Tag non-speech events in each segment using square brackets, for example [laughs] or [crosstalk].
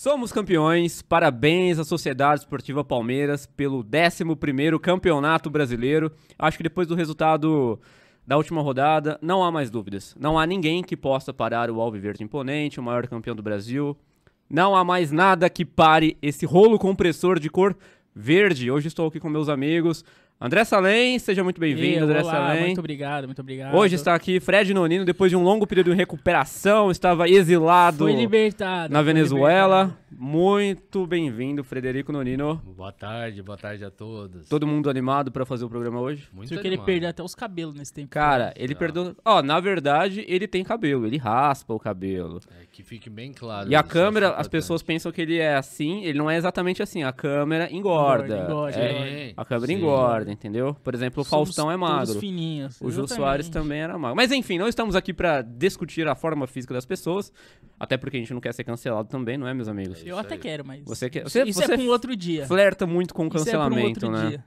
Somos campeões. Parabéns à Sociedade Esportiva Palmeiras pelo 11º Campeonato Brasileiro. Acho que depois do resultado da última rodada, não há mais dúvidas. Não há ninguém que possa parar o Alviverde Imponente, o maior campeão do Brasil. Não há mais nada que pare esse rolo compressor de cor verde. Hoje estou aqui com meus amigos André Salem, seja muito bem-vindo, André olá, Salem. Muito obrigado, muito obrigado. Hoje está aqui Fred Nonino, depois de um longo período de recuperação, estava exilado libertado, na Venezuela. Libertado. Muito bem-vindo, Frederico Nonino. Boa tarde, boa tarde a todos. Todo mundo animado para fazer o programa hoje? Muito Porque que ele perdeu até os cabelos nesse tempo. Cara, ele perdeu... Ó, na verdade, ele tem cabelo, ele raspa o cabelo. É que fique bem claro. E a câmera, as pessoas pensam que ele é assim, ele não é exatamente assim. A câmera engorda. engorda, é, engorda. A câmera Sim. engorda, entendeu? Por exemplo, o Somos Faustão é magro. Fininhos, o Jô Soares também era magro. Mas enfim, não estamos aqui para discutir a forma física das pessoas, até porque a gente não quer ser cancelado também, não é, meus amigos? É Eu até aí. quero, mas você quer, você, isso é você é com outro dia. Flerta muito com o é cancelamento, é né? Dia.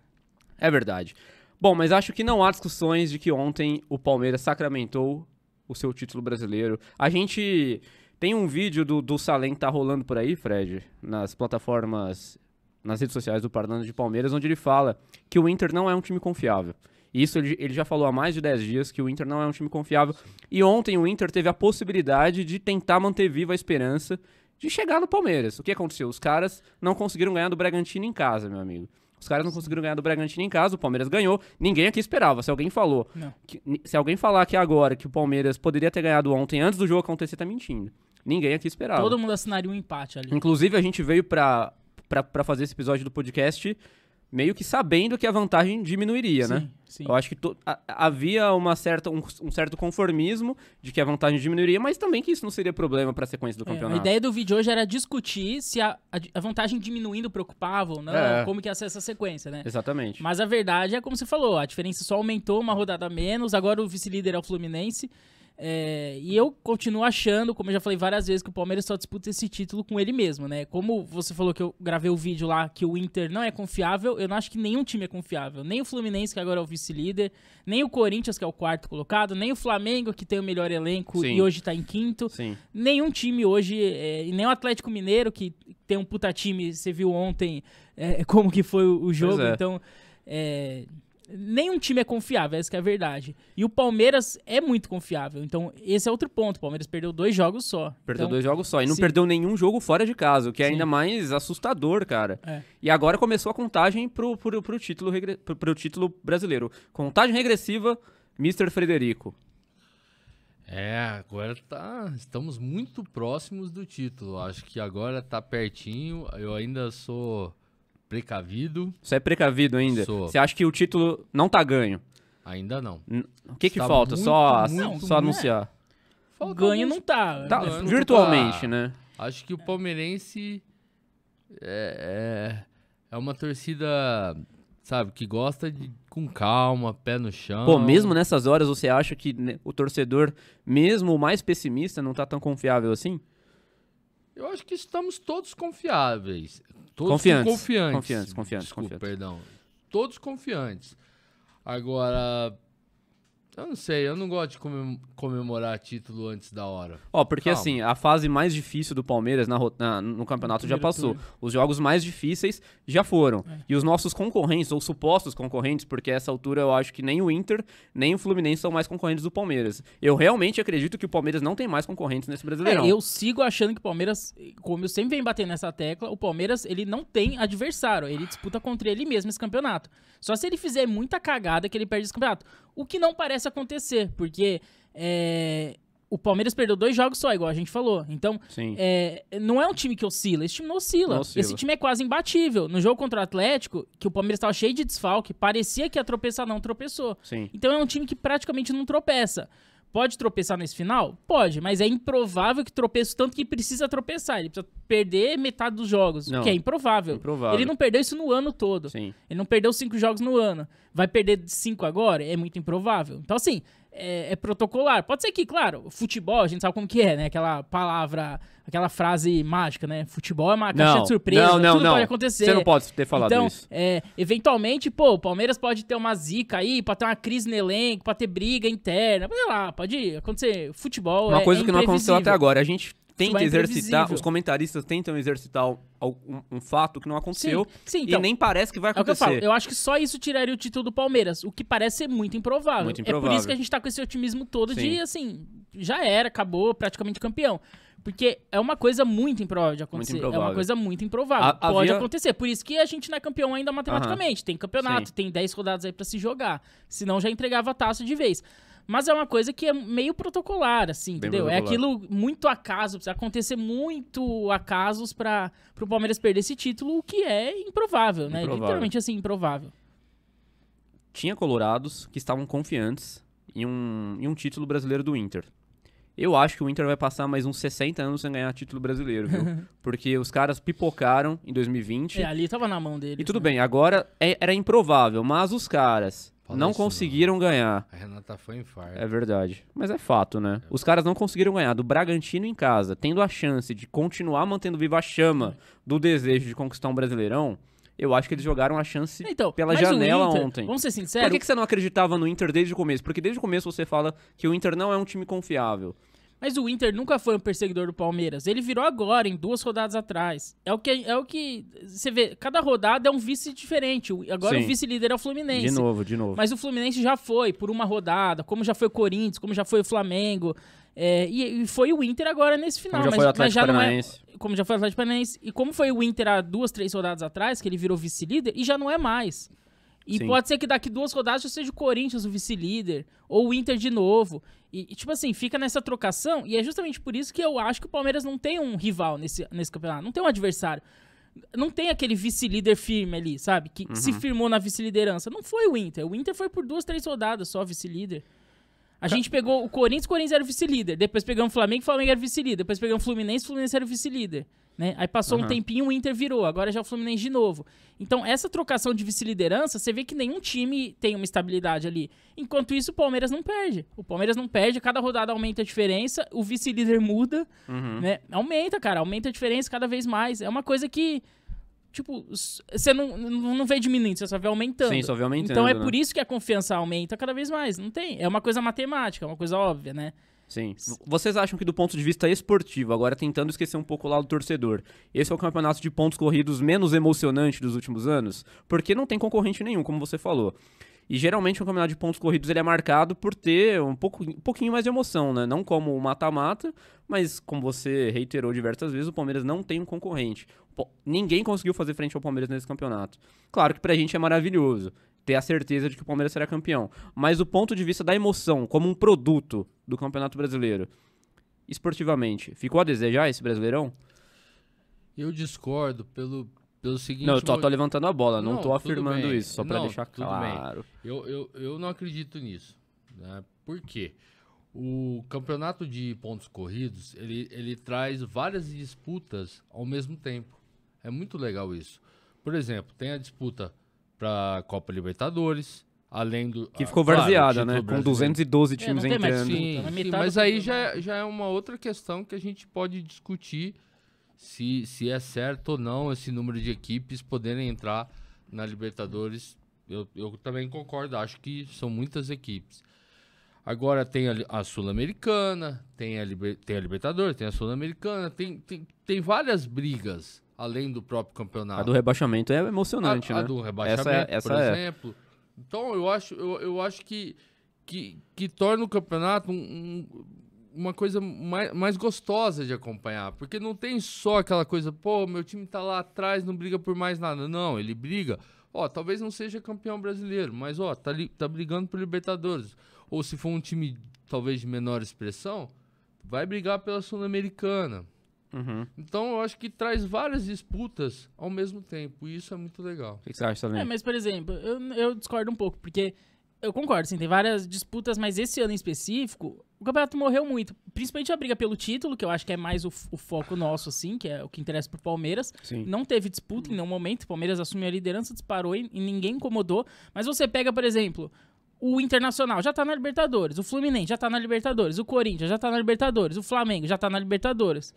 É verdade. Bom, mas acho que não há discussões de que ontem o Palmeiras sacramentou o seu título brasileiro. A gente tem um vídeo do, do Salem que tá rolando por aí, Fred, nas plataformas, nas redes sociais do Parlando de Palmeiras, onde ele fala que o Inter não é um time confiável. Isso ele, ele já falou há mais de 10 dias que o Inter não é um time confiável. E ontem o Inter teve a possibilidade de tentar manter viva a esperança de chegar no Palmeiras. O que aconteceu? Os caras não conseguiram ganhar do Bragantino em casa, meu amigo. Os caras não conseguiram ganhar do Bragantino em casa, o Palmeiras ganhou. Ninguém aqui esperava. Se alguém falou, que, se alguém falar aqui agora que o Palmeiras poderia ter ganhado ontem antes do jogo acontecer, tá mentindo. Ninguém aqui esperava. Todo mundo assinaria um empate ali. Inclusive, a gente veio pra, fazer esse episódio do podcast meio que sabendo que a vantagem diminuiria, né? sim, né? Sim. Eu acho que to, a, havia uma certa, um, um, certo conformismo de que a vantagem diminuiria, mas também que isso não seria problema para a sequência do é, campeonato. a ideia do vídeo hoje era discutir se a, a, a vantagem diminuindo preocupava ou não, é. como que ia ser essa sequência, né? Exatamente. Mas a verdade é como você falou, a diferença só aumentou uma rodada menos, agora o vice-líder é o Fluminense. É, e eu continuo achando, como eu já falei várias vezes, que o Palmeiras só disputa esse título com ele mesmo, né? Como você falou que eu gravei o um vídeo lá que o Inter não é confiável, eu não acho que nenhum time é confiável. Nem o Fluminense, que agora é o vice-líder, nem o Corinthians, que é o quarto colocado, nem o Flamengo, que tem o melhor elenco Sim. e hoje tá em quinto. Sim. Nenhum time hoje, é, nem o Atlético Mineiro, que tem um puta time, você viu ontem é, [laughs] como que foi o, o jogo, é. então. É, nenhum time é confiável, essa é a é verdade. E o Palmeiras é muito confiável. Então, esse é outro ponto. O Palmeiras perdeu dois jogos só. Perdeu então, dois jogos só. E não sim. perdeu nenhum jogo fora de casa, o que é sim. ainda mais assustador, cara. É. E agora começou a contagem pro, pro, pro, título, pro, pro título brasileiro. Contagem regressiva, Mr. Frederico. É, agora tá. Estamos muito próximos do título. Acho que agora tá pertinho. Eu ainda sou Precavido. Você é precavido ainda? Sou. Você acha que o título não tá ganho? Ainda não. o que que tá falta? Muito, só muito, só muito, anunciar. É, ganho não tá. tá ganho né? virtualmente, tá. né? Acho que o palmeirense é, é, é uma torcida sabe? Que gosta de com calma, pé no chão. Pô, mesmo nessas horas você acha que né, o torcedor, mesmo o mais pessimista, não tá tão confiável assim? Eu acho que estamos todos confiáveis. Todos confiantes. Confiantes. Confiantes, Desculpa, confiantes. perdão. Todos confiantes. Agora, eu não sei, eu não gosto de comemorar título antes da hora. Ó, oh, porque Calma. assim, a fase mais difícil do Palmeiras na, na no campeonato já passou. Turno. Os jogos mais difíceis já foram. É. E os nossos concorrentes, ou supostos concorrentes, porque essa altura eu acho que nem o Inter, nem o Fluminense são mais concorrentes do Palmeiras. Eu realmente acredito que o Palmeiras não tem mais concorrentes nesse Brasileirão. É, eu sigo achando que o Palmeiras, como eu sempre venho batendo nessa tecla, o Palmeiras, ele não tem adversário. Ele disputa contra ele mesmo esse campeonato. Só se ele fizer muita cagada que ele perde esse campeonato. O que não parece acontecer, porque é, o Palmeiras perdeu dois jogos só, igual a gente falou. Então, é, não é um time que oscila. Esse time não oscila. não oscila. Esse time é quase imbatível. No jogo contra o Atlético, que o Palmeiras estava cheio de desfalque, parecia que ia tropeçar, não tropeçou. Sim. Então é um time que praticamente não tropeça. Pode tropeçar nesse final? Pode, mas é improvável que tropeça tanto que precisa tropeçar. Ele precisa perder metade dos jogos, não, que é improvável. improvável. Ele não perdeu isso no ano todo. Sim. Ele não perdeu cinco jogos no ano. Vai perder cinco agora? É muito improvável. Então, assim, é, é, protocolar. Pode ser que, claro, futebol, a gente sabe como que é, né? Aquela palavra, aquela frase mágica, né? Futebol é uma caixa não, de surpresa, não, não, tudo não. pode acontecer. Você não pode ter falado então, isso. É, eventualmente, pô, o Palmeiras pode ter uma zica aí, pode ter uma crise no elenco, pode ter briga interna, sei lá, pode acontecer. Futebol Uma é, coisa que não aconteceu até agora. A gente tenta exercitar, os comentaristas tentam exercitar um, um fato que não aconteceu sim, sim, então, e nem parece que vai acontecer. É que eu, eu, acho que só isso tiraria o título do Palmeiras, o que parece ser muito improvável. Muito improvável. É por isso que a gente tá com esse otimismo todo sim. de, assim, já era, acabou, praticamente campeão. Porque é uma coisa muito improvável de acontecer. É uma coisa muito improvável. A, Pode havia... acontecer. Por isso que a gente não é campeão ainda matematicamente. Uhum. Tem campeonato, Sim. tem 10 rodadas aí para se jogar. Senão já entregava a taça de vez. Mas é uma coisa que é meio protocolar, assim, Bem entendeu? É protocolar. É aquilo muito acaso, precisa acontecer muito acasos para o Palmeiras perder esse título, o que é improvável, né? Improvável. Literalmente assim, improvável. Tinha colorados que estavam confiantes em um, em um título brasileiro do Inter. Eu acho que o Inter vai passar mais uns 60 anos sem ganhar título brasileiro, viu? [laughs] Porque os caras pipocaram em 2020. É, ali tava na mão dele. E tudo né? bem, agora é, era improvável, mas os caras Fala não conseguiram não. ganhar. A Renata foi em fardo. É verdade. Mas é fato, né? É. Os caras não conseguiram ganhar do Bragantino em casa, tendo a chance de continuar mantendo viva a chama do desejo de conquistar um Brasileirão. Eu acho que eles jogaram a chance então, pela janela Inter, ontem. Vamos ser sinceros. Por que, que você não acreditava no Inter desde o começo? Porque desde o começo você fala que o Inter não é um time confiável. Mas o Inter nunca foi um perseguidor do Palmeiras. Ele virou agora, em duas rodadas atrás. É o que. É o que você vê, cada rodada é um vice diferente. Agora Sim. o vice-líder é o Fluminense. De novo, de novo. Mas o Fluminense já foi por uma rodada, como já foi o Corinthians, como já foi o Flamengo. É, e, e, foi o Inter agora nesse final. Como já mas, foi o Atlético é Paranaense. É, como já foi o Atlético Paranaense. E como foi o Inter há duas, três rodadas atrás, que ele virou vice-líder, e já não é mais. E Sim. pode ser que daqui duas rodadas já seja o Corinthians o vice-líder, ou o Inter de novo. E, e, tipo assim, fica nessa trocação, e é justamente por isso que eu acho que o Palmeiras não tem um rival nesse, nesse campeonato, não tem um adversário. Não tem aquele vice-líder firme ali, sabe? Que uhum. se firmou na vice-liderança. Não foi o Inter. O Inter foi por duas, três rodadas só vice-líder. A gente pegou o Corinthians, o Corinthians era vice-líder. Depois pegamos o Flamengo, o Flamengo era vice-líder. Depois pegamos o Fluminense, o Fluminense era vice-líder. Né? Aí passou uhum. um tempinho, o Inter virou, agora já é o Fluminense de novo. Então, essa trocação de vice-liderança, você vê que nenhum time tem uma estabilidade ali. Enquanto isso, o Palmeiras não perde. O Palmeiras não perde, cada rodada aumenta a diferença, o vice-líder muda, uhum. né? Aumenta, cara, aumenta a diferença cada vez mais. É uma coisa que, tipo, você não, não vê diminuindo, você só vê aumentando. Sim, só vê aumentando. Então, é né? por isso que a confiança aumenta cada vez mais. Não tem. É uma coisa matemática, é uma coisa óbvia, né? Sim. Vocês acham que do ponto de vista esportivo, agora tentando esquecer um pouco lá do torcedor, esse é o campeonato de pontos corridos menos emocionante dos últimos anos? Porque não tem concorrente nenhum, como você falou. E geralmente o um campeonato de pontos corridos ele é marcado por ter um, pouco, um pouquinho mais de emoção, né? Não como o mata-mata, mas como você reiterou diversas vezes, o Palmeiras não tem um concorrente. Ninguém conseguiu fazer frente ao Palmeiras nesse campeonato. Claro que pra gente é maravilhoso ter a certeza de que o Palmeiras será campeão. Mas o ponto de vista da emoção, como um produto do Campeonato Brasileiro, esportivamente, ficou a desejar esse Brasileirão? Eu discordo pelo, pelo seguinte. Não, eu tô, tô levantando a bola, não, não tô afirmando isso, só para deixar claro. Eu, eu, eu não acredito nisso. Né? Por quê? O campeonato de pontos corridos ele, ele traz várias disputas ao mesmo tempo. É muito legal isso. Por exemplo, tem a disputa para Copa Libertadores, além do que ah, ficou claro, varzeada, né? Com 212 é, times é, entrando. Sim, sim, mas aí já, já é uma outra questão que a gente pode discutir se, se é certo ou não esse número de equipes poderem entrar na Libertadores. Eu, eu também concordo, acho que são muitas equipes. Agora tem a, a Sul-Americana, tem a, tem a Libertadores, tem a Sul-Americana, tem, tem, tem várias brigas além do próprio campeonato. A do rebaixamento é emocionante, a, né? A do rebaixamento, essa, é, essa por é. exemplo. Então, eu acho, eu, eu acho que, que, que torna o campeonato um, um, uma coisa mais, mais gostosa de acompanhar. Porque não tem só aquela coisa, pô, meu time tá lá atrás, não briga por mais nada. Não, ele briga. Ó, talvez não seja campeão brasileiro, mas ó, tá, li, tá brigando por Libertadores. Ou se for um time talvez de menor expressão, vai brigar pela Sul-Americana. Uhum. Então eu acho que traz várias disputas ao mesmo tempo, e isso é muito legal. O que você acha também? É, mas, por exemplo, eu, eu discordo um pouco, porque eu concordo, sim, tem várias disputas, mas esse ano em específico, o campeonato morreu muito. Principalmente a briga pelo título, que eu acho que é mais o, o foco nosso, assim, que é o que interessa pro Palmeiras. Sim. Não teve disputa em nenhum momento, o Palmeiras assumiu a liderança, disparou e, e ninguém incomodou. Mas você pega, por exemplo, o Internacional já tá na Libertadores, o Fluminense já tá na Libertadores, o Corinthians já tá na Libertadores, o Flamengo já tá na Libertadores.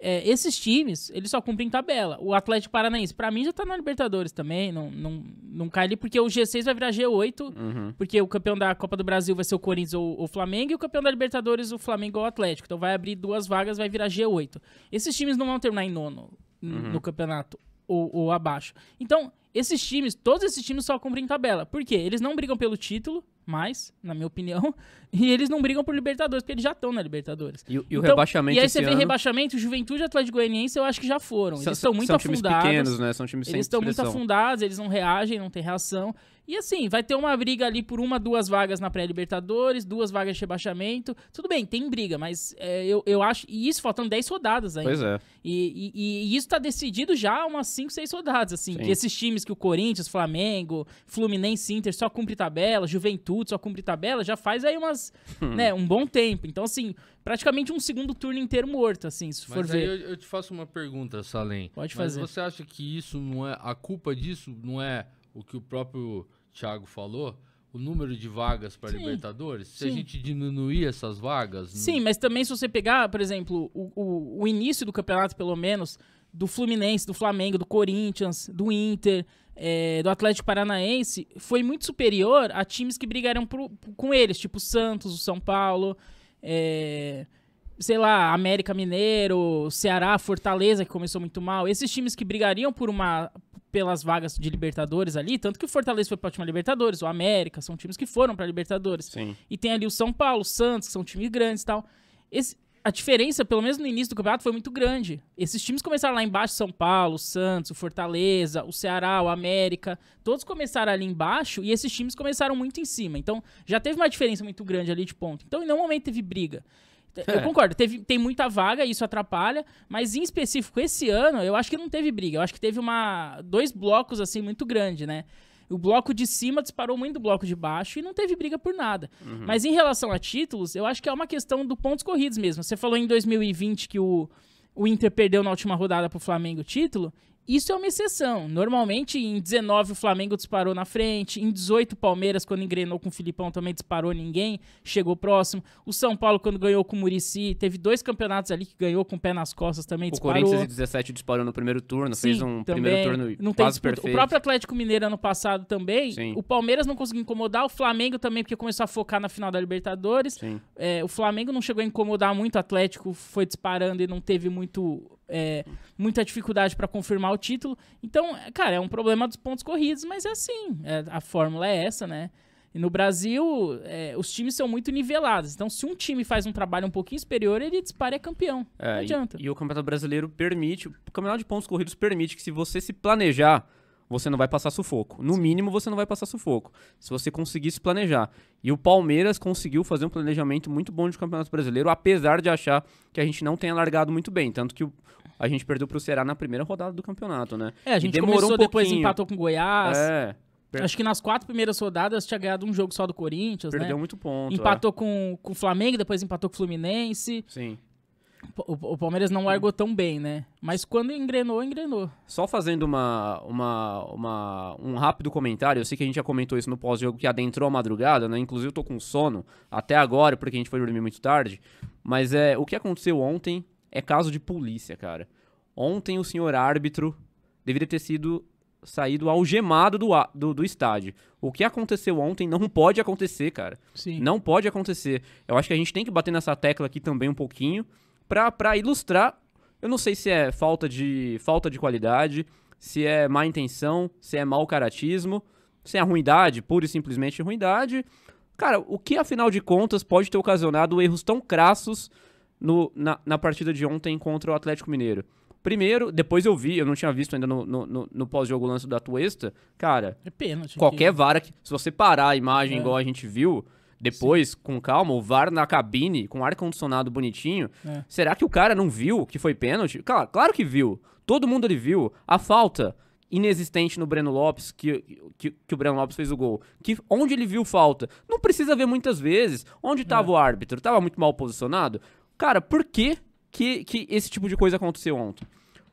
É, esses times, eles só cumprem tabela. O Atlético Paranaense, para mim, já tá na Libertadores também. Não, não, não cai ali, porque o G6 vai virar G8, uhum. porque o campeão da Copa do Brasil vai ser o Corinthians ou o Flamengo, e o campeão da Libertadores, o Flamengo ou o Atlético. Então vai abrir duas vagas, vai virar G8. Esses times não vão terminar em nono uhum. no campeonato ou, ou abaixo. Então, esses times, todos esses times só cumprem tabela. Por quê? Eles não brigam pelo título, mais, na minha opinião. [laughs] E eles não brigam por Libertadores, porque eles já estão na Libertadores. E, e então, o rebaixamento E aí você vê ano... rebaixamento, Juventude e Atlético Goianiense, eu acho que já foram. Eles são, muito são afundados. São times pequenos, né? São times sem Eles estão muito afundados, eles não reagem, não tem reação. E assim, vai ter uma briga ali por uma, duas vagas na pré-Libertadores, duas vagas de rebaixamento. Tudo bem, tem briga, mas é, eu, eu acho. E isso faltando 10 rodadas ainda. Pois é. E, e, e isso tá decidido já há umas 5, 6 rodadas, assim. Que esses times que o Corinthians, Flamengo, Fluminense, Inter só cumpre tabela, Juventude só cumpre tabela, já faz aí umas. Hum. né, um bom tempo. Então, assim, praticamente um segundo turno inteiro morto, assim, se mas for ver. Eu, eu, te faço uma pergunta, Salem. Pode fazer. você acha que isso não é. A culpa disso não é o que o próprio Thiago falou, o número de vagas para Libertadores, se sim. a gente diminuir essas vagas. Sim, no... mas também se você pegar, por exemplo, o, o, o, início do campeonato, pelo menos, do Fluminense, do Flamengo, do Corinthians, do Inter, é, do Atlético Paranaense, foi muito superior a times que brigaram pro, com eles, tipo Santos, o São Paulo. É, sei lá, América Mineiro, Ceará, Fortaleza, que começou muito mal, esses times que brigariam por uma, pelas vagas de Libertadores ali, tanto que o Fortaleza foi para última Libertadores, o América, são times que foram para Libertadores. Sim. E tem ali o São Paulo, o Santos, que são times grandes e tal. Esse, a diferença, pelo menos no início do campeonato, foi muito grande. Esses times começaram lá embaixo, São Paulo, o Santos, o Fortaleza, o Ceará, o América, todos começaram ali embaixo e esses times começaram muito em cima. Então, já teve uma diferença muito grande ali de ponto. Então, em nenhum momento teve briga. Eu é. concordo, teve, tem muita vaga, e isso atrapalha, mas em específico esse ano, eu acho que não teve briga. Eu acho que teve uma dois blocos assim muito grande, né? O bloco de cima disparou muito do bloco de baixo e não teve briga por nada. Uhum. Mas em relação a títulos, eu acho que é uma questão do pontos corridos mesmo. Você falou em 2020 que o, o Inter perdeu na última rodada pro Flamengo o título. Isso é uma exceção. Normalmente, em 19 o Flamengo disparou na frente, em 18 o Palmeiras, quando engrenou com o Filipão, também disparou ninguém, chegou próximo. O São Paulo, quando ganhou com o Murici, teve dois campeonatos ali que ganhou com o pé nas costas também, o disparou. O Corinthians e 17 disparou no primeiro turno, Sim, fez um também, primeiro turno não quase perfeito. O próprio Atlético Mineiro ano passado também, Sim. o Palmeiras não conseguiu incomodar, o Flamengo também, porque começou a focar na final da Libertadores. É, o Flamengo não chegou a incomodar muito, o Atlético foi disparando e não teve muito é, muita dificuldade para confirmar o título. Então, cara, é um problema dos pontos corridos, mas é assim. É, a fórmula é essa, né? E no Brasil, é, os times são muito nivelados. Então, se um time faz um trabalho um pouquinho superior, ele dispara é campeão. É, não adianta. E, e o Campeonato Brasileiro permite, o Campeonato de Pontos Corridos permite que se você se planejar você não vai passar sufoco. No mínimo, você não vai passar sufoco. Se você conseguisse planejar. E o Palmeiras conseguiu fazer um planejamento muito bom de Campeonato Brasileiro, apesar de achar que a gente não tenha largado muito bem. Tanto que a gente perdeu para o Ceará na primeira rodada do campeonato, né? É, a gente Demorou começou, um depois empatou com o Goiás. É. Acho que nas quatro primeiras rodadas tinha ganhado um jogo só do Corinthians, né? Perdeu né? muito ponto. Empatou é. com, com o Flamengo, depois empatou com o Fluminense. Sim. O, o Palmeiras não largou tão bem, né? Mas quando engrenou, engrenou. Só fazendo uma, uma, uma, um rápido comentário, eu sei que a gente já comentou isso no pós-jogo que adentrou a madrugada, né? Inclusive eu tô com sono até agora, porque a gente foi dormir muito tarde. Mas é o que aconteceu ontem é caso de polícia, cara. Ontem o senhor árbitro deveria ter sido saído algemado do, do, do, estádio. O que aconteceu ontem não pode acontecer, cara. Sim. Não pode acontecer. Eu acho que a gente tem que bater nessa tecla aqui também um pouquinho para ilustrar, eu não sei se é falta de falta de qualidade, se é má intenção, se é mau caratismo, se é ruindade, pura e simplesmente ruindade. Cara, o que afinal de contas pode ter ocasionado erros tão crassos no, na, na partida de ontem contra o Atlético Mineiro? Primeiro, depois eu vi, eu não tinha visto ainda no, no, no, no pós-jogo lance da Tuesta. Cara, é pênalti. Qualquer que... Né? vara que. Se você parar a imagem é. igual a gente viu, depois, Sim. com calma, o VAR na cabine, com ar-condicionado bonitinho. É. Será que o cara não viu que foi pênalti? Claro, claro que viu. Todo mundo ele viu. A falta inexistente no Breno Lopes, que, que, que, o Breno Lopes fez o gol. Que, onde ele viu falta? Não precisa ver muitas vezes. Onde estava é. o árbitro? Estava muito mal posicionado? Cara, por que, que, que esse tipo de coisa aconteceu ontem?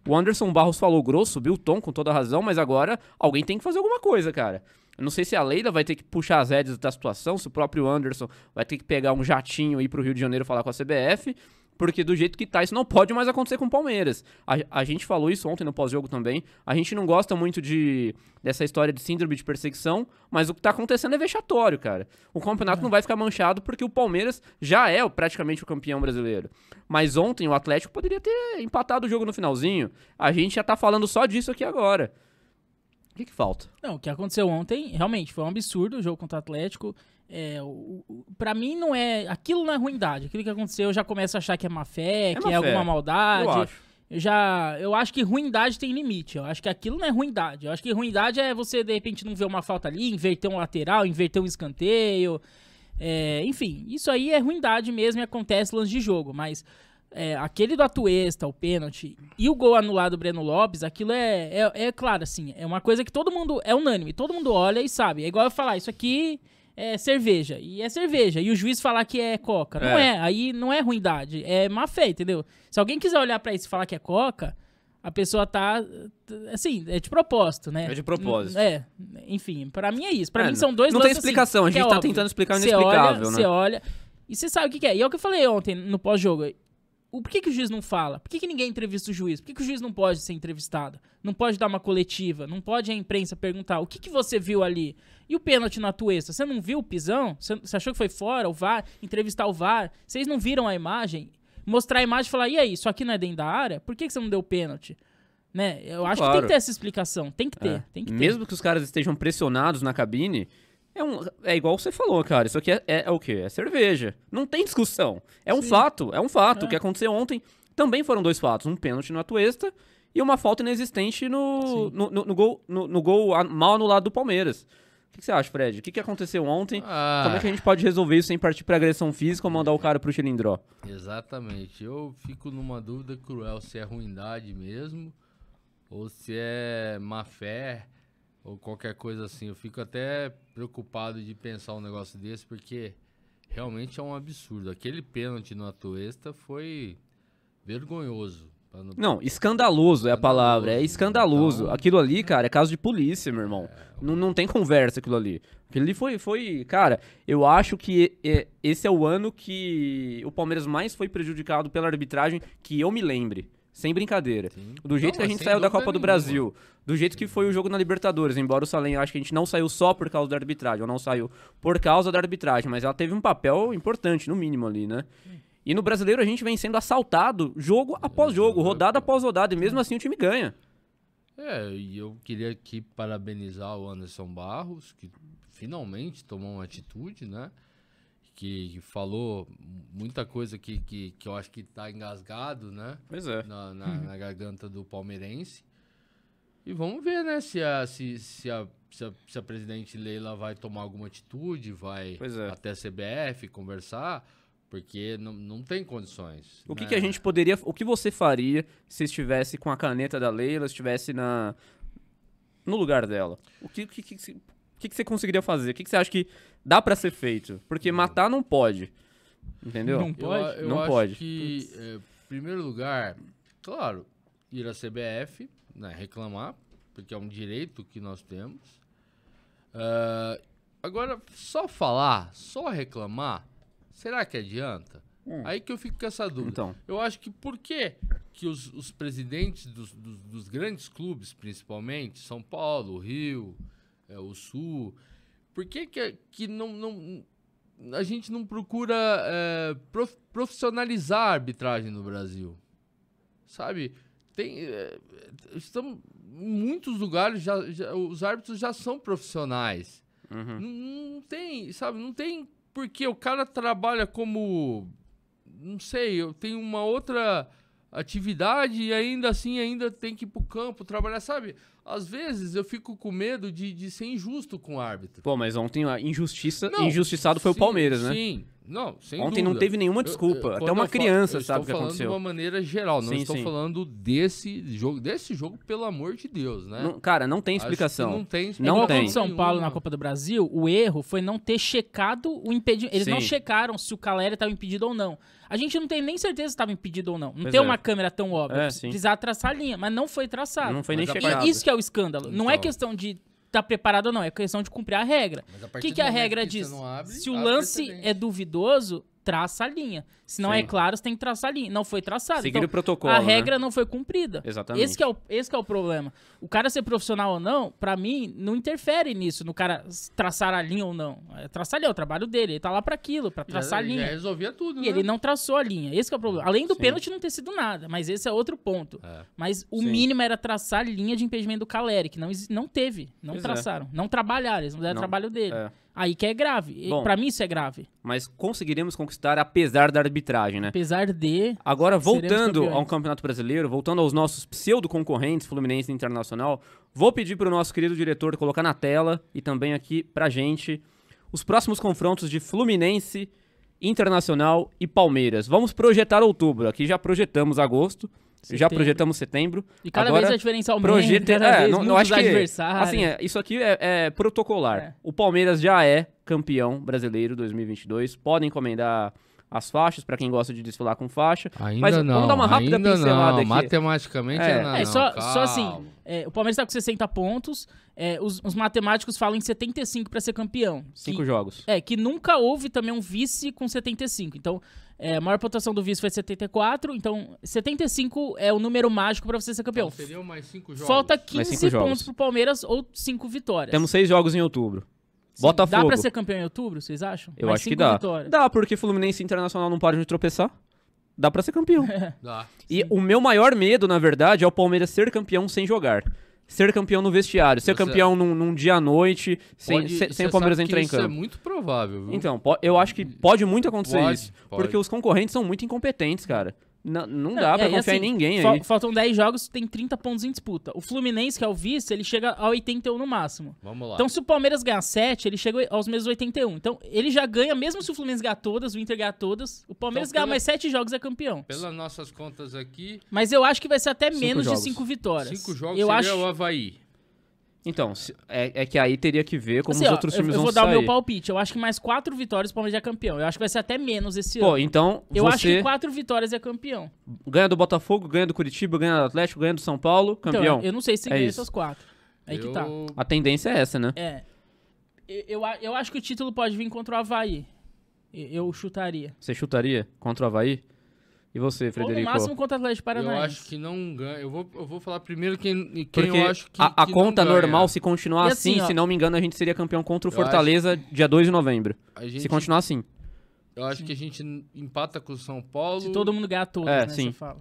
O Anderson Barros falou grosso, subiu o tom com toda razão, mas agora alguém tem que fazer alguma coisa, cara. Eu não sei se a Leila vai ter que puxar as rédeas da situação, se o próprio Anderson vai ter que pegar um jatinho e ir pro Rio de Janeiro falar com a CBF, porque do jeito que tá, isso não pode mais acontecer com o Palmeiras. A, a gente falou isso ontem no pós-jogo também. A gente não gosta muito de dessa história de síndrome de perseguição, mas o que tá acontecendo é vexatório, cara. O campeonato não vai ficar manchado porque o Palmeiras já é praticamente o campeão brasileiro. Mas ontem o Atlético poderia ter empatado o jogo no finalzinho. A gente já tá falando só disso aqui agora. O que, que falta? Não, o que aconteceu ontem realmente foi um absurdo o jogo contra o Atlético. É, para mim não é. Aquilo não é ruindade. Aquilo que aconteceu eu já começo a achar que é má fé, é que má é fé. alguma maldade. Eu acho. Eu já, eu acho que ruindade tem limite. Eu acho que aquilo não é ruindade. Eu acho que ruindade é você, de repente, não ver uma falta ali, inverter um lateral, inverter um escanteio. É, enfim, isso aí é ruindade mesmo e acontece lance de jogo. Mas é, aquele do Atuesta, o pênalti, e o gol anulado do Breno Lopes, aquilo é, é, é, claro, assim, é uma coisa que todo mundo, é unânime, todo mundo olha e sabe. É igual eu falar, isso aqui é cerveja, e é cerveja, e o juiz falar que é coca. Não é, é aí não é ruindade, é má fé, entendeu? Se alguém quiser olhar para isso e falar que é coca, a pessoa tá, assim, é de propósito, né? É de propósito. É, enfim, para mim é isso. Para é, mim são dois Não tem assim, explicação, assim, a é gente tá óbvio. tentando explicar o inexplicável, você olha, né? Você olha... E você sabe o que, que, é. E é o que eu falei ontem no pós-jogo. O, por que, que o juiz não fala? Por que, que ninguém entrevista o juiz? Por que, que o juiz não pode ser entrevistado? Não pode dar uma coletiva? Não pode a imprensa perguntar o que, que você viu ali? E o pênalti na Tuesta? Você não viu o pisão? Você, achou que foi fora? O VAR? Entrevistar o VAR? Vocês não viram a imagem? Mostrar a imagem e falar, e aí, isso aqui não é dentro da área? Por que, que você não deu pênalti? Né? Eu acho claro. que tem que ter essa explicação. Tem que ter, é. tem que ter. Mesmo que os caras estejam pressionados na cabine, é, um, é igual você falou, cara. Isso aqui é, é, é o quê? É cerveja. Não tem discussão. É um Sim. fato. É um fato. É. O que aconteceu ontem também foram dois fatos. Um pênalti no Atuesta e uma falta inexistente no, no, no, no, gol, no, no gol mal anulado do Palmeiras. O que, que você acha, Fred? O que, que aconteceu ontem? Ah. Como é que a gente pode resolver isso sem partir para agressão física ou mandar o cara para o xilindró? Exatamente. Eu fico numa dúvida cruel se é ruindade mesmo ou se é má fé ou qualquer coisa assim. Eu fico até preocupado de pensar um negócio desse, porque realmente é um absurdo. Aquele pênalti no Atuesta foi vergonhoso. Não... não, escandaloso é a palavra. É né? escandaloso. Então... Aquilo ali, cara, é caso de polícia, meu irmão. É... Não, não tem conversa aquilo ali. Aquilo ali foi, foi. Cara, eu acho que é, esse é o ano que o Palmeiras mais foi prejudicado pela arbitragem que eu me lembre. Sem brincadeira. Sim. Do jeito não, que a gente saiu da Copa do Brasil, do jeito que foi o jogo na Libertadores, embora o Salem acho que a gente não saiu só por causa da arbitragem, ou não saiu por causa da arbitragem, mas ela teve um papel importante, no mínimo, ali, né? E no brasileiro a gente vem sendo assaltado jogo após uhum. jogo, rodada após rodada, e mesmo assim o time ganha. É, e eu queria aqui parabenizar o Anderson Barros, que finalmente tomou uma atitude, né? que falou muita coisa que, que, que eu acho que está engasgado, né? Pois é. Na, na, uhum. na, garganta do palmeirense. E vamos ver, né, se a, se, se, a, se, a, se a presidente Leila vai tomar alguma atitude, vai é. até a CBF conversar, porque não, não tem condições. O né? que, que a gente poderia. O que você faria se estivesse com a caneta da Leila, estivesse na, no lugar dela? O que, que, que, o que, que você conseguiria fazer? O que, que você acha que dá para ser feito? Porque hum. matar não pode. Entendeu? Não pode. Eu, eu não acho pode. que, é, em é, primeiro lugar, claro, ir à CBF, né, reclamar, porque é um direito que nós temos. Uh, agora, só falar, só reclamar, será que adianta? Hum. Aí que eu fico com essa dúvida. Então. Eu acho que por que, que os, os presidentes dos, dos, dos, grandes clubes, principalmente, São Paulo, Rio, é, o Sul. Por que que, que não, não, a gente não procura é, profissionalizar a arbitragem no Brasil? Sabe? Tem, é, estamos, em muitos lugares já, já, os árbitros já são profissionais. Uhum. Não, não tem, sabe? Não tem porque o cara trabalha como não sei, eu tenho uma outra atividade e ainda assim ainda tem que ir pro campo trabalhar, sabe? às vezes eu fico com medo de, de ser injusto com o árbitro. Pô, mas ontem a injustiça, Não, injustiçado foi sim, o Palmeiras, né? Sim, não, sem Ontem dúvida. não teve nenhuma desculpa. Eu, eu, Até uma criança sabe o que aconteceu. Estou falando de uma maneira geral, não sim, estou sim. falando desse jogo. Desse jogo, pelo amor de Deus, né? Não, cara, não tem explicação. não tem explicação. Não tem. São Paulo na Copa do Brasil, o erro foi não ter checado o impedimento. Eles sim. não checaram se o Caleri estava impedido ou não. A gente não tem nem certeza se estava impedido ou não. Não pois tem é. uma câmera tão óbvia. É, precisar traçar a linha, mas não foi traçado. Não foi mas nem checado. Isso que é o escândalo. Então. Não é então. questão de tá preparado ou não, é questão de cumprir a regra. O que, que a regra diz? Abre, se o lance é duvidoso, traça a linha. Se não é Sim. é claro, você tem que traçar a linha. Não foi traçado. Seguir então, o protocolo. A né? regra né? não foi cumprida. Exatamente. Esse é, o, esse é o problema. O cara ser profissional ou não, para mim, não interfere nisso, no cara traçar a linha ou não. É, traçar a linha é o trabalho dele. Ele tá lá para aquilo, para traçar já, a linha. Já resolvia tudo, né? E ele não traçou a linha. Esse é o problema. Além do Sim. pênalti não ter sido nada, mas esse é outro ponto. É. Mas o Sim. mínimo era traçar a linha de impedimento do Caleri, que não, não teve. Não pois é. traçaram. É. Não trabalharam, eles não deram não. trabalho dele. É. Aí que é grave. Para mim isso é grave. Mas conseguiremos conquistar apesar da arbitragem, né? Apesar de. Agora, voltando ao Campeonato Brasileiro, voltando aos nossos pseudo-concorrentes, Fluminense e Internacional, vou pedir para o nosso querido diretor colocar na tela e também aqui pra gente os próximos confrontos de Fluminense, Internacional e Palmeiras. Vamos projetar outubro. Aqui já projetamos agosto. Setembro. Já projetamos setembro. E cada Agora, vez a diferença aumenta. Projeta, é, não, não acho que assim, é, isso aqui é, é protocolar. É. O Palmeiras já é campeão brasileiro 2022. Podem encomendar as faixas, para quem gosta de desfilar com faixa. Ainda Mas não, vamos dar uma rápida ainda pincelada não. aqui. Matematicamente é. é não. É, só, só assim, é, o Palmeiras está com 60 pontos, é, os, os, matemáticos falam em 75 para ser campeão. Cinco que, jogos. É, que nunca houve também um vice com 75. Então, é, a maior pontuação do vice foi 74, então 75 é o número mágico para você ser campeão. Então, mais 5 jogos. Falta 15 cinco jogos. pontos pro Palmeiras ou 5 vitórias. Temos 6 jogos em outubro. Botafogo. Dá pra ser campeão em outubro, vocês acham? Eu mais acho que dá. Vitórias. Dá, porque Fluminense Internacional não param de tropeçar. Dá pra ser campeão. [laughs] dá. E Sim. o meu maior medo, na verdade, é o Palmeiras ser campeão sem jogar ser campeão no vestiário, ser você, campeão num, num, dia à noite, sem, pode, sem o Palmeiras entrar em campo. Isso é muito provável, viu? Então, eu acho que pode muito acontecer pode, isso. Pode. Porque os concorrentes são muito incompetentes, cara. Não, não dá pra é, confiar assim, em ninguém aí. Faltam 10 jogos, tem 30 pontos em disputa. O Fluminense, que é o vice, ele chega a 81 no máximo. Vamos lá. Então, se o Palmeiras ganhar 7, ele chega aos mesmos 81. Então, ele já ganha, mesmo se o Fluminense ganhar todas, o Inter ganhar todas. O Palmeiras então, ganhar mais 7 jogos é campeão. Pelas nossas contas aqui. Mas eu acho que vai ser até menos jogos. de 5 vitórias. 5 jogos eu seria acho... o Havaí. Então, se, é, é que aí teria que ver como assim, os ó, outros times eu, eu vão sair. Eu vou dar o meu palpite. Eu acho que mais quatro vitórias o Palmeiras é campeão. Eu acho que vai ser até menos esse Pô, ano. Pô, então Eu você... acho que quatro vitórias é campeão. Ganha do Botafogo, ganha do Curitiba, ganha do Atlético, ganha do São Paulo, então, campeão. Então, eu não sei se é ganha essas quatro. É aí eu... que tá. A tendência é essa, né? É. Eu, eu, eu acho que o título pode vir contra o Havaí. Eu chutaria. Você chutaria contra o Havaí? E você, Frederico? Ou no máximo contra o Atlético Paranaense. Eu acho que não ganha. Eu vou, eu vou falar primeiro quem, quem Porque eu acho que. A, a que conta normal, se continuar assim, assim ó, se não me engano, a gente seria campeão contra o Fortaleza dia 2 de novembro. Gente... Se continuar assim. Eu acho que a gente empata com o São Paulo. Se todo mundo ganhar todos, é, né? Sim. Você fala.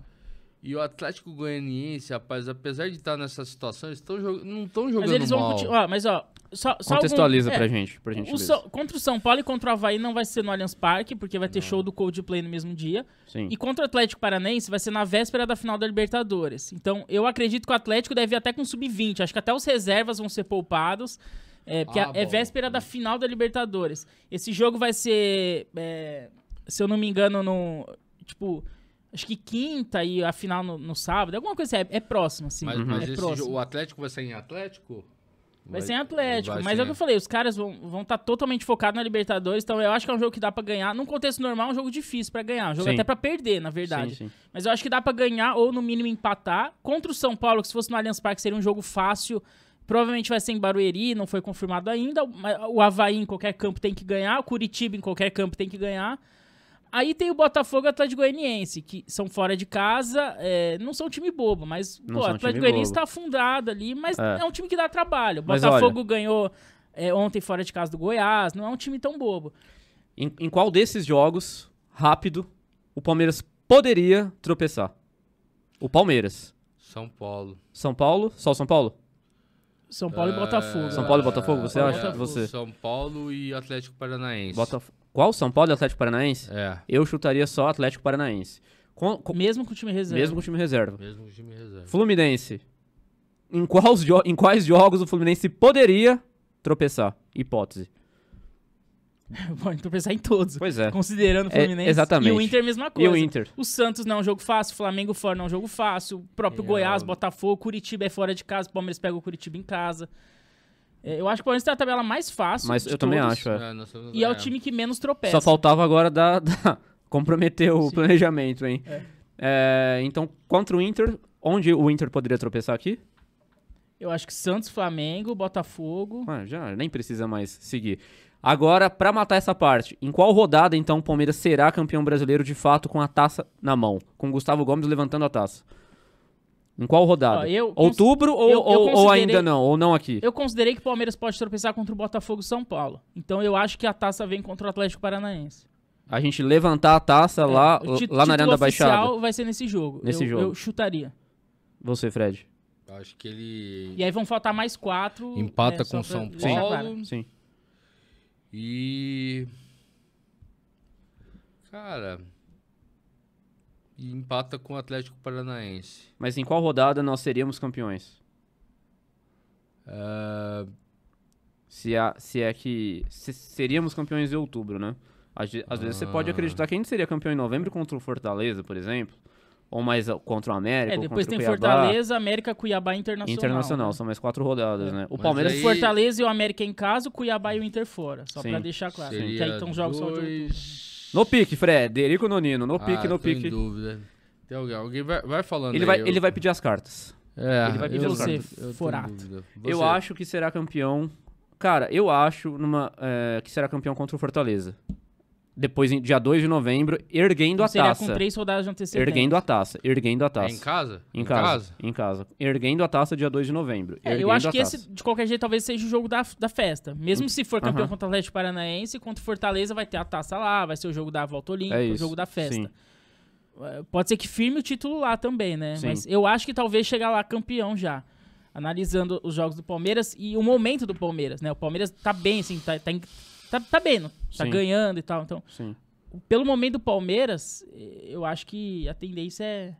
E o Atlético Goianiense, rapaz, apesar de estar nessa situação, eles tão jog... não estão jogando mas eles vão mal. mas ó, só, só contextualiza algum... É, pra gente, pra gente. So... Contra o São Paulo e contra o Havaí não vai ser no Allianz Parque, porque vai ter não. show do Coldplay no mesmo dia. Sim. E contra o Atlético Paranense vai ser na véspera da final da Libertadores. Então, eu acredito que o Atlético deve ir até com sub-20. Acho que até os reservas vão ser poupados. É, porque ah, é, é véspera da final da Libertadores. Esse jogo vai ser, é, se eu não me engano, no tipo acho que quinta e a final no, no sábado, alguma coisa assim, é, é próximo, assim. Mas, é mas é esse, próximo. o Atlético vai ser em Atlético? Vai, vai ser em Atlético, mas ser... é o que eu falei, os caras vão estar vão tá totalmente focados na Libertadores, então eu acho que é um jogo que dá para ganhar. Num contexto normal, é um jogo difícil para ganhar, um jogo sim. até para perder, na verdade. Sim, sim. Mas eu acho que dá para ganhar ou no mínimo empatar. Contra o São Paulo, que se fosse no Allianz Parque seria um jogo fácil. Provavelmente vai ser em Barueri, não foi confirmado ainda. O Havaí em qualquer campo tem que ganhar, o Curitiba em qualquer campo tem que ganhar. Aí tem o Botafogo e o Atlético Goianiense, que são fora de casa, é, não são time bobo, mas o Atlético Goianiense está afundado ali, mas é. é. um time que dá trabalho. O Botafogo olha, ganhou é, ontem fora de casa do Goiás, não é um time tão bobo. Em, em qual desses jogos, rápido, o Palmeiras poderia tropeçar? O Palmeiras. São Paulo. São Paulo? Só o São Paulo? São Paulo e é, Botafogo. São Paulo e Botafogo, você acha? Botafogo, você. São Paulo e Atlético Paranaense. Botafogo. Qual? São Paulo e Atlético Paranaense? É. Eu chutaria só Atlético Paranaense. Com, com, mesmo com o time reserva. Mesmo com o time reserva. Mesmo com o time reserva. Fluminense. Em quais, em quais jogos o Fluminense poderia tropeçar? Hipótese. [laughs] Pode tropeçar em todos. Pois é. Considerando o é, Fluminense. É, exatamente. E o Inter, mesma coisa. E o Inter. O Santos não é um jogo fácil, o Flamengo fora não é um jogo fácil, o próprio é, Goiás, Goiás, Botafogo, Curitiba é fora de casa, o Palmeiras pega o Curitiba em casa. É, eu acho que o Palmeiras tem a tabela mais fácil. Mas eu todos, também acho. É. é e é o é. time que menos tropeça. Só faltava agora da, [laughs] da comprometer o Sim. planejamento, hein? É. então, contra o Inter, onde o Inter poderia tropeçar aqui? Eu acho que Santos, Flamengo, Botafogo. Ah, já nem precisa mais seguir. Agora, para matar essa parte, em qual rodada então o Palmeiras será campeão brasileiro de fato com a taça na mão, com Gustavo Gomes levantando a taça? Em qual rodada? Ó, eu, Outubro ou, eu ou ainda não? Ou não aqui? Eu considerei que o Palmeiras pode tropeçar contra o Botafogo e São Paulo. Então eu acho que a taça vem contra o Atlético Paranaense. A gente levantar a taça é, lá, lá na Arena da Baixada. vai ser nesse jogo. Nesse eu, jogo. Eu chutaria. Você, Fred. Acho que ele. E aí vão faltar mais quatro. Empata é, com o São Paulo. Sim. E. Cara e empata com o Atlético Paranaense. Mas em qual rodada nós seríamos campeões? Uh... Se, a, se é que. Se seríamos campeões em outubro, né? Às, às vezes você pode ah. acreditar que a gente seria campeão em novembro contra o Fortaleza, por exemplo. Ou mais contra o América. É, depois tem Cuiabá. Fortaleza, América, Cuiabá e Internacional. Internacional, né? são mais quatro rodadas, é. né? O Mas Palmeiras. Aí... Fortaleza e o América em casa, o Cuiabá e o Inter fora. Só Sim. pra deixar claro. Seria que aí estão jogos só de outubro. No pique, Fred. Derico Nonino. No pique, ah, no pique. Sem dúvida. Tem alguém, alguém vai, vai falando. Ele, aí, vai, eu... ele vai pedir as cartas. É, ele vai pedir eu as cartas. Forato. Eu acho que será campeão. Cara, eu acho numa, é, que será campeão contra o Fortaleza depois, dia 2 de novembro, erguendo então, a seria taça. com três rodadas de antecedência. Erguendo a taça, erguendo a taça. É em casa? Em, em casa, casa, Em casa. Erguendo a taça, dia 2 de novembro. É, eu acho que taça. esse, de qualquer jeito, talvez seja o jogo da, da festa. Mesmo se for campeão uh uhum. -huh. contra o Atlético Paranaense, contra o Fortaleza vai ter a taça lá, vai ser o jogo da volta olímpica, é o jogo da festa. Sim. É, pode ser que firme o título lá também, né? Sim. Mas eu acho que talvez chegar lá campeão já analisando os jogos do Palmeiras e o momento do Palmeiras, né? O Palmeiras tá bem, assim, tá, tá, tá, tá vendo tá Sim. ganhando e tal. Então, Sim. pelo momento do Palmeiras, eu acho que a tendência é.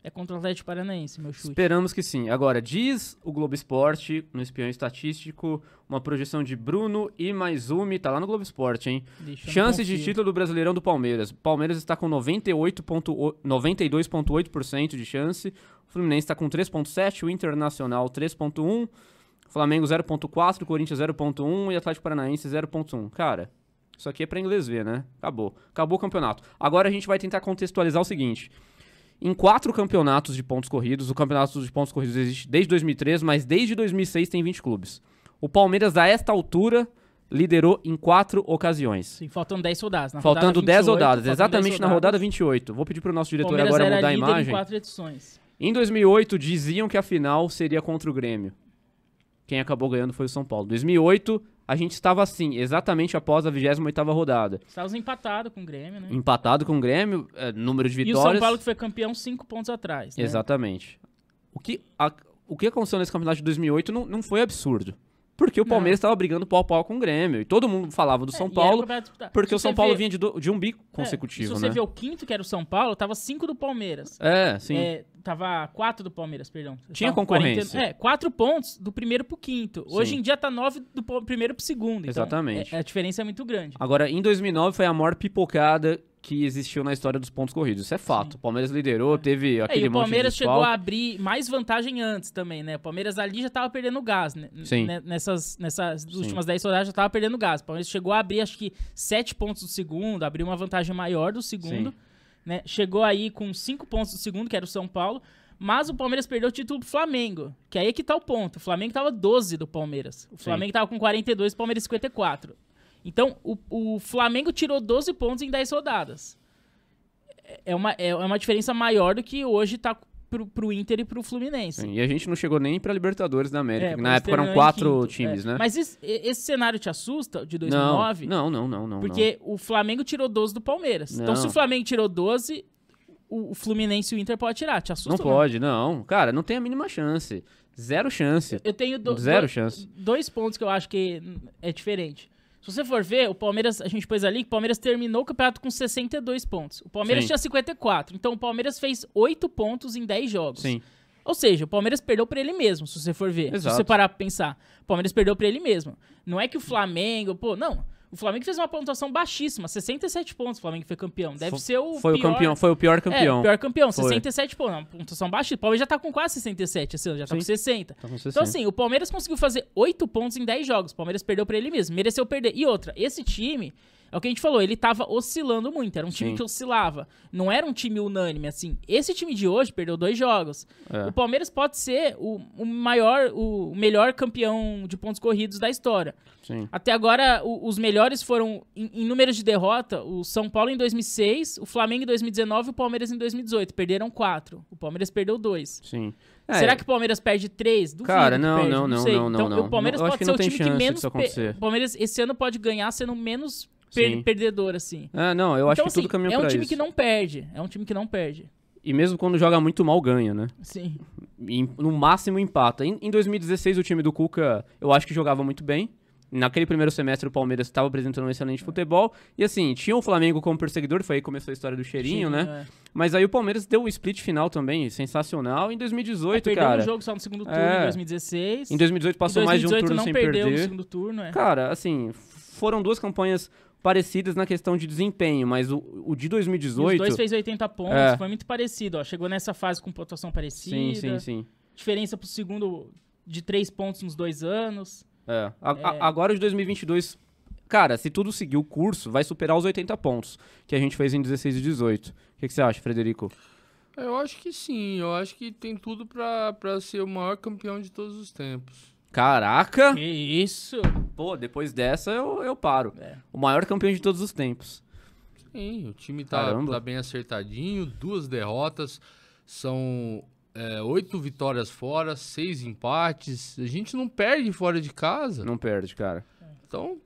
É contra o Atlético Paranaense, meu chute. Esperamos que sim. Agora, diz o Globo Esporte, no Espião Estatístico, uma projeção de Bruno e mais um, tá lá no Globo Esporte, hein? Deixa Chances de título do Brasileirão do Palmeiras. Palmeiras está com 92,8% de chance, o Fluminense está com 3,7%, o Internacional 3,1%, Flamengo 0.4, Corinthians 0.1 e Atlético Paranaense 0.1. Cara, isso aqui é para inglês ver, né? Acabou. Acabou o campeonato. Agora a gente vai tentar contextualizar o seguinte. Em quatro campeonatos de pontos corridos, o campeonato de pontos corridos existe desde 2003, mas desde 2006 tem 20 clubes. O Palmeiras, a esta altura, liderou em quatro ocasiões. Sim, faltam 10 rodadas. Na Faltando 10 rodadas, exatamente rodadas. na rodada 28. Vou pedir para o nosso diretor Palmeiras agora mudar a imagem. Em, em 2008 diziam que a final seria contra o Grêmio quem acabou ganhando foi o São Paulo. 2008, a gente estava assim, exatamente após a 28ª rodada. Estávamos empatados com o Grêmio, né? Empatado com o Grêmio, é, número de vitórias. E o São Paulo que foi campeão cinco pontos atrás, né? Exatamente. O que, a, o que aconteceu nesse campeonato de 2008 não, não foi absurdo porque o Palmeiras estava brigando pau a pau com o Grêmio. E todo mundo falava do é, São Paulo, porque o São Paulo vê... vinha de, do, de um bico é, consecutivo, é, se você né? vê o quinto, que era o São Paulo, tava cinco do Palmeiras. É, sim. É, tava quatro do Palmeiras, perdão. Tinha concorrência. 40, é, quatro pontos do primeiro pro quinto. Sim. Hoje em dia tá nove do primeiro pro segundo. Então é- Exatamente. É, a diferença é muito grande. Agora, em 2009 foi a maior pipocada que existiu na história dos pontos corridos. Isso é fato. Sim. O Palmeiras liderou, é. teve é, aquele é, e o Palmeiras chegou a abrir mais vantagem antes também, né? O Palmeiras ali já tava perdendo gás, né? Sim. Né, nessas, nessas últimas 10 rodadas já tava perdendo gás. O Palmeiras chegou a abrir acho que 7 pontos do segundo, abriu uma vantagem maior do segundo, né? Chegou aí com 5 pontos do segundo, que era o São Paulo, mas o Palmeiras perdeu o título pro Flamengo, que aí é que tá o ponto. O Flamengo tava 12 do Palmeiras. O Flamengo Sim. tava com 42, o Palmeiras 54. Então, o, o Flamengo tirou 12 pontos em 10 rodadas. É, é uma, é, é uma diferença maior do que hoje está pro, pro Inter e pro Fluminense. Sim, e a gente não chegou nem pra Libertadores da América. É, na época eram quatro quinto, times, é. né? Mas esse, esse, cenário te assusta, de 2009? Não, não, não, não. porque não. o Flamengo tirou 12 do Palmeiras. Não. Então, se o Flamengo tirou 12, o, Fluminense e o Inter pode tirar. Te assusta? Não, não pode, não. Cara, não tem a mínima chance. Zero chance. Eu tenho do, Zero do, chance. dois pontos que eu acho que é diferente. Se você for ver, o Palmeiras, a gente pôs ali que o Palmeiras terminou o campeonato com 62 pontos. O Palmeiras Sim. tinha 54. Então o Palmeiras fez 8 pontos em 10 jogos. Sim. Ou seja, o Palmeiras perdeu para ele mesmo, se você for ver. Exato. Se você parar pra pensar. O Palmeiras perdeu para ele mesmo. Não é que o Flamengo, pô, não. O Flamengo fez uma pontuação baixíssima, 67 pontos. O Flamengo foi campeão. Deve foi, ser o. Foi pior... o campeão, foi o pior campeão. É, o pior campeão, foi. 67 pontos. Uma pontuação baixíssima. O Palmeiras já tá com quase 67, assim, já tá com 60. Tá com 60. Então, assim, o Palmeiras conseguiu fazer 8 pontos em 10 jogos. O Palmeiras perdeu pra ele mesmo. Mereceu perder. E outra, esse time é o que a gente falou, ele tava oscilando muito, era um time Sim. que oscilava. Não era um time unânime, assim. Esse time de hoje perdeu dois jogos. É. O Palmeiras pode ser o, o, maior, o melhor campeão de pontos corridos da história. Sim. Até agora, o, os melhores foram, em, em números de derrota, o São Paulo em 2006, o Flamengo em 2019 e o Palmeiras em 2018. Perderam quatro. O Palmeiras perdeu dois. Sim. É, é, Será que o Palmeiras perde três? Duvido Cara, não, perde, não, não, não, sei. não, não, então, não. O Palmeiras pode ser o time que menos. O Palmeiras esse ano pode ganhar sendo menos per perdedor, assim. Ah, não, eu então, acho que assim, tudo caminha É um time isso. que não perde. É um time que não perde. E mesmo quando joga muito mal, ganha, né? Sim. E, no máximo empata. Em, em 2016, o time do Cuca, eu acho que jogava muito bem. Naquele primeiro semestre, o Palmeiras estava apresentando um excelente futebol. E assim, tinha o Flamengo como perseguidor, foi aí que começou a história do cheirinho, Sim, né? É. Mas aí o Palmeiras deu o split final também, sensacional. Em 2018, é, perdeu cara. Perdeu um jogo só no segundo turno é. em 2016. Em 2018 passou em 2018, mais de um turno não sem perdeu perder. No segundo turno, é. Cara, assim, foram duas campanhas parecidas na questão de desempenho, mas o, o de 2018. Os dois fez 80 pontos, é. foi muito parecido, ó. Chegou nessa fase com pontuação parecida. Sim, sim, sim. Diferença pro segundo de três pontos nos dois anos. É. A, é. agora de 2022. Cara, se tudo seguir o curso, vai superar os 80 pontos que a gente fez em 16 e 18. O que, que você acha, Frederico? Eu acho que sim. Eu acho que tem tudo para ser o maior campeão de todos os tempos. Caraca! Que isso! Pô, depois dessa eu, eu paro. É. O maior campeão de todos os tempos. Sim, o time tá, tá bem acertadinho, duas derrotas, são é, oito vitórias fora, seis empates. A gente não perde fora de casa. Não perde, cara. Então,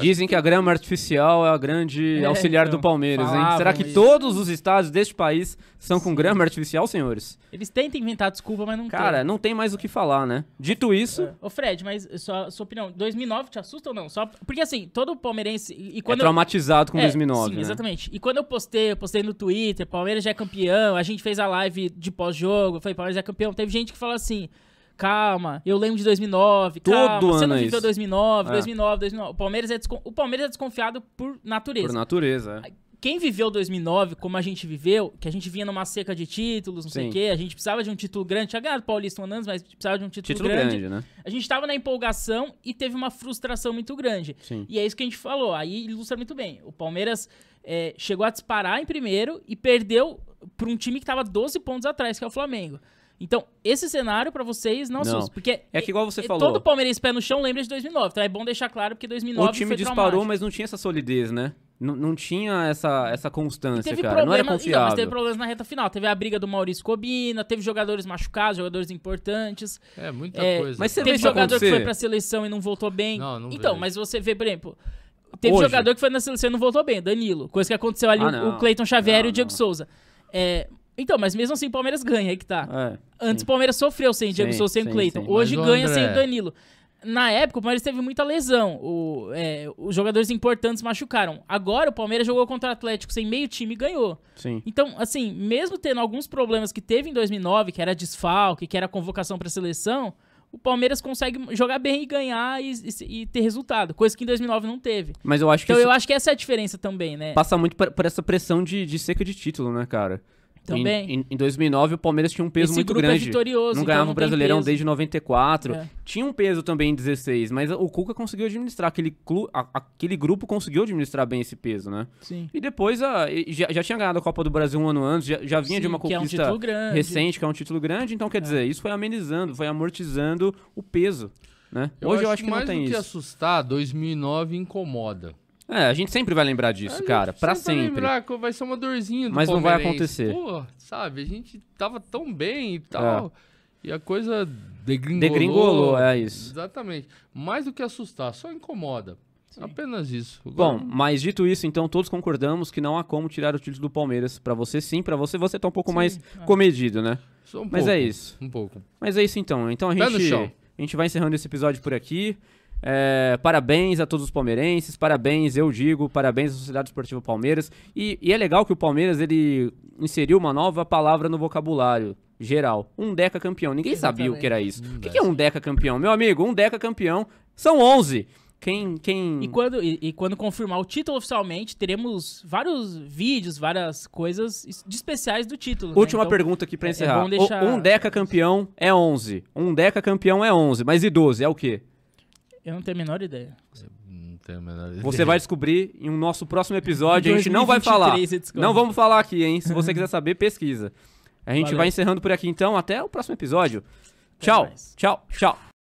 Dizem que a grama artificial é a grande é, auxiliar então, do Palmeiras, hein? Será que isso. todos os estádios deste país são Sim. com grama artificial, senhores? Eles tentam inventar desculpa, mas não Cara, tem. não tem mais o que falar, né? Dito isso... É. Ô Fred, mas sua, sua opinião, 2009 te assusta ou não? Só, porque assim, todo palmeirense... E quando é traumatizado eu... com é, 2009, Sim, né? exatamente. E quando eu postei, eu postei no Twitter, Palmeiras já é campeão, a gente fez a live de pós-jogo, foi Palmeiras já é campeão. Teve gente que falou assim calma, eu lembro de 2009, Todo calma, você não é viveu é 2009, 2009, 2009. O Palmeiras é, o Palmeiras é desconfiado por natureza. Por natureza, é. quem viveu 2009 como a gente viveu, que a gente vinha numa seca de títulos, não Sim. sei o quê, a gente precisava de um título grande, tinha ganhado Paulista um ano antes, mas precisava de um título, título grande. grande né? A gente estava na empolgação e teve uma frustração muito grande. Sim. E é isso que a gente falou, aí ilustra muito bem. O Palmeiras é, chegou a disparar em primeiro e perdeu para um time que estava 12 pontos atrás, que é o Flamengo. Então, esse cenário para vocês não, não. porque é que igual você é, falou. Todo palmeirense pé no chão lembra de 2009, então é bom deixar claro porque 2009 O time disparou, traumático. mas não tinha essa solidez, né? Não, não tinha essa, essa constância, cara. Problema, não era confiável. Não, mas teve problemas na reta final. Teve a briga do Maurício Cobina, teve jogadores machucados, jogadores importantes. É, muita é, coisa. Mas você teve jogador que foi pra seleção e não voltou bem. Não, não então, vejo. mas você vê, por exemplo, teve Hoje. jogador que foi na seleção e não voltou bem, Danilo. Coisa que aconteceu ali, ah, o Cleiton Xavier e o Diego Souza. É, então, mas mesmo assim o Palmeiras ganha, aí que tá. É, Antes o Palmeiras sofreu sem Diego Souza, sem Cleiton. Hoje ganha André... sem o Danilo. Na época, o Palmeiras teve muita lesão. O, é, os jogadores importantes machucaram. Agora, o Palmeiras jogou contra o Atlético sem meio time e ganhou. Sim. Então, assim, mesmo tendo alguns problemas que teve em 2009, que era desfalque, que era convocação para seleção, o Palmeiras consegue jogar bem e ganhar e, e, e, ter resultado, coisa que em 2009 não teve. Mas eu acho que então eu acho que essa é a diferença também, né? Passa muito por, por essa pressão de, de seca de título, né, cara? Também. Em, em, 2009, o Palmeiras tinha um peso Esse muito grupo é grande. É vitorioso, não então ganhava o Brasileirão desde 94. É. Tinha um peso também em 16, mas o Cuca conseguiu administrar. Aquele, clu, a, aquele grupo conseguiu administrar bem esse peso, né? Sim. E depois a, ah, já, já tinha ganhado a Copa do Brasil um ano antes, já, já vinha Sim, de uma conquista que é um recente, que é um título grande. Então, quer é. dizer, isso foi amenizando, foi amortizando o peso. Né? Eu Hoje acho eu acho que mais não tem do isso. que assustar, 2009 incomoda. É, a gente sempre vai lembrar disso, a cara, para sempre. Vai, lembrar, vai ser uma dorzinha do Mas não vai acontecer. Pô, sabe, a gente tava tão bem e é. tal. É. E a coisa degringolou. Degringolou, é isso. Exatamente. Mais do que assustar, só incomoda. Sim. Apenas isso. Bom, mas dito isso, então todos concordamos que não há como tirar o título do Palmeiras. Para você sim, para você você tá um pouco sim, mais é. comedido, né? Um mas é pouco, é isso. Um pouco. Mas é isso então. Então a gente a gente vai encerrando esse episódio por aqui. É, parabéns a todos os palmeirenses, parabéns, eu digo, parabéns à Sociedade Esportiva Palmeiras. E, e, é legal que o Palmeiras ele inseriu uma nova palavra no vocabulário geral: um deca campeão. Ninguém Exatamente. sabia o que era isso. Hum, o que, que é um deca campeão? Meu amigo, um deca campeão são 11. Quem, quem... E, quando, e, e, quando confirmar o título oficialmente, teremos vários vídeos, várias coisas de especiais do título. Né? Última né? então, pergunta aqui pra é, é encerrar. É deixar... Um deca campeão é 11. Um deca campeão é 11. Mas e 12 é o quê? Eu não tenho a menor ideia. Não tenho a menor ideia. Você vai descobrir em um nosso próximo episódio. a gente não vai falar. Não vamos falar aqui, hein? Se você quiser saber, pesquisa. A gente Valeu. vai encerrando por aqui então. Até o próximo episódio. Até tchau, mais. tchau, tchau.